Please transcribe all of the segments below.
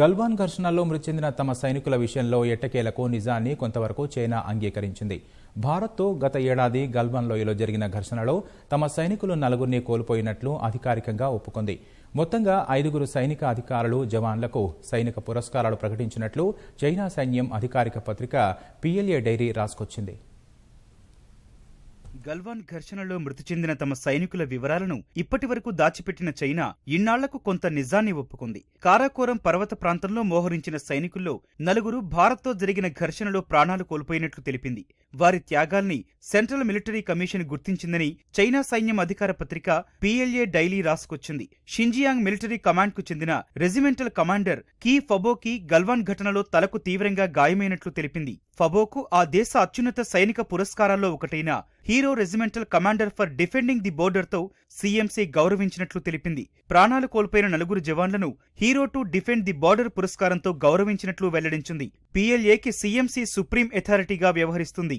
గల్వాన్ ఘర్షణల్లో మృతి చెందిన తమ సైనికుల విషయంలో ఎట్టకేలకు నిజాన్ని కొంతవరకు చైనా అంగీకరించింది భారత్తో గత ఏడాది గల్వాన్ లోయలో జరిగిన ఘర్షణలో తమ సైనికులు నలుగురిని కోల్పోయినట్లు అధికారికంగా ఒప్పుకుంది మొత్తంగా ఐదుగురు సైనిక అధికారులు జవాన్లకు సైనిక పురస్కారాలు ప్రకటించినట్లు చైనా సైన్యం అధికారిక పత్రిక పిఎల్ఏ డైరీ రాసుకొచ్చింది గల్వాన్ ఘర్షణలో మృతి చెందిన తమ సైనికుల వివరాలను ఇప్పటి వరకు దాచిపెట్టిన చైనా ఇన్నాళ్లకు కొంత నిజాన్ని ఒప్పుకుంది కారాకోరం పర్వత ప్రాంతంలో మోహరించిన సైనికుల్లో నలుగురు భారత్తో జరిగిన ఘర్షణలో ప్రాణాలు కోల్పోయినట్లు తెలిపింది వారి త్యాగాల్ని సెంట్రల్ మిలిటరీ కమిషన్ గుర్తించిందని చైనా సైన్యం అధికార పత్రిక పిఎల్ఏ డైలీ రాసుకొచ్చింది షింజియాంగ్ మిలిటరీ కమాండ్కు చెందిన రెజిమెంటల్ కమాండర్ కీ ఫబోకి గల్వాన్ ఘటనలో తలకు తీవ్రంగా గాయమైనట్లు తెలిపింది ఫబోకు ఆ దేశ అత్యున్నత సైనిక పురస్కారాల్లో ఒకటైన hero regimental commander for defending the బోర్డర్తో సీఎంసీ గౌరవించినట్లు తెలిపింది ప్రాణాలు కోల్పోయిన నలుగురు జవాన్లను hero to defend the border పురస్కారంతో గౌరవించినట్లు వెల్లడించింది పిఎల్ఏకి సీఎంసీ సుప్రీం అథారిటీగా వ్యవహరిస్తుంది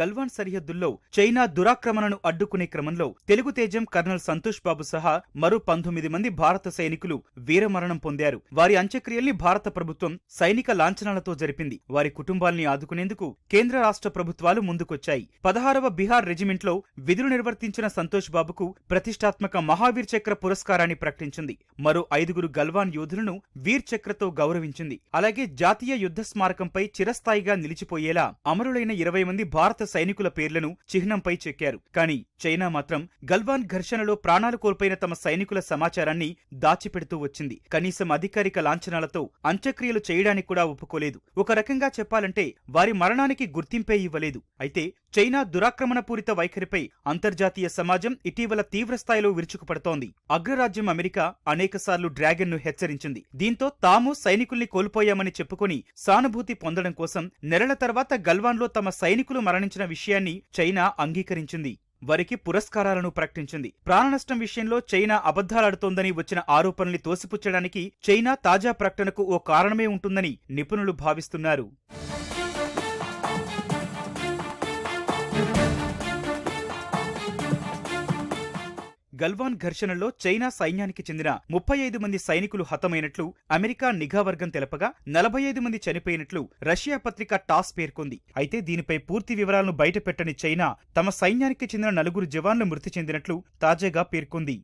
గల్వాన్ సరిహద్దుల్లో చైనా దురాక్రమణను అడ్డుకునే క్రమంలో తెలుగు తేజం కర్నల్ సంతోష్ బాబు సహా మరో పంతొమ్మిది మంది భారత సైనికులు వీరమరణం పొందారు వారి అంత్యక్రియల్ని భారత ప్రభుత్వం సైనిక లాంఛనాలతో జరిపింది వారి కుటుంబాల్ని ఆదుకునేందుకు కేంద్ర రాష్ట్ర ప్రభుత్వాలు ముందుకొచ్చాయి పదహారవ బీహార్ రెజిమెంట్లో విధులు నిర్వర్తించిన సంతోష్ బాబుకు ప్రతిష్టాత్మక మహావీర్ చక్ర పురస్కారాన్ని ప్రకటించింది మరో ఐదుగురు గల్వాన్ యోధులను వీర్ చక్రతో గౌరవించింది అలాగే జాతీయ యుద్ధ స్మారకంపై చిరస్థాయిగా నిలిచిపోయేలా అమరులైన ఇరవై మంది భారత సైనికుల పేర్లను చిహ్నంపై చెక్కారు కానీ చైనా మాత్రం గల్వాన్ ఘర్షణలో ప్రాణాలు కోల్పోయిన తమ సైనికుల సమాచారాన్ని దాచిపెడుతూ వచ్చింది కనీసం అధికారిక లాంఛనాలతో అంత్యక్రియలు చేయడానికి కూడా ఒప్పుకోలేదు ఒక రకంగా చెప్పాలంటే వారి మరణానికి గుర్తింపే ఇవ్వలేదు అయితే చైనా దురాక్రమణపూరిత వైఖరిపై అంతర్జాతీయ సమాజం ఇటీవల తీవ్రస్థాయిలో విరుచుకుపడుతోంది అగ్రరాజ్యం అమెరికా అనేకసార్లు డ్రాగన్ను హెచ్చరించింది దీంతో తాము సైనికుల్ని కోల్పోయామని చెప్పుకుని సానుభూతి పొందడం కోసం నెలల తర్వాత గల్వాన్లో తమ సైనికులు మరణించిన విషయాన్ని చైనా అంగీకరించింది వారికి పురస్కారాలను ప్రకటించింది ప్రాణనష్టం విషయంలో చైనా అబద్దాలాడుతోందని వచ్చిన ఆరోపణల్ని తోసిపుచ్చడానికి చైనా తాజా ప్రకటనకు ఓ కారణమే ఉంటుందని నిపుణులు భావిస్తున్నారు గల్వాన్ ఘర్షణలో చైనా సైన్యానికి చెందిన ముప్పై ఐదు మంది సైనికులు హతమైనట్లు అమెరికా నిఘా వర్గం తెలపగా నలభై ఐదు మంది చనిపోయినట్లు రష్యా పత్రిక టాస్ పేర్కొంది అయితే దీనిపై పూర్తి వివరాలను బయటపెట్టని చైనా తమ సైన్యానికి చెందిన నలుగురు జవాన్లు మృతి చెందినట్లు తాజాగా పేర్కొంది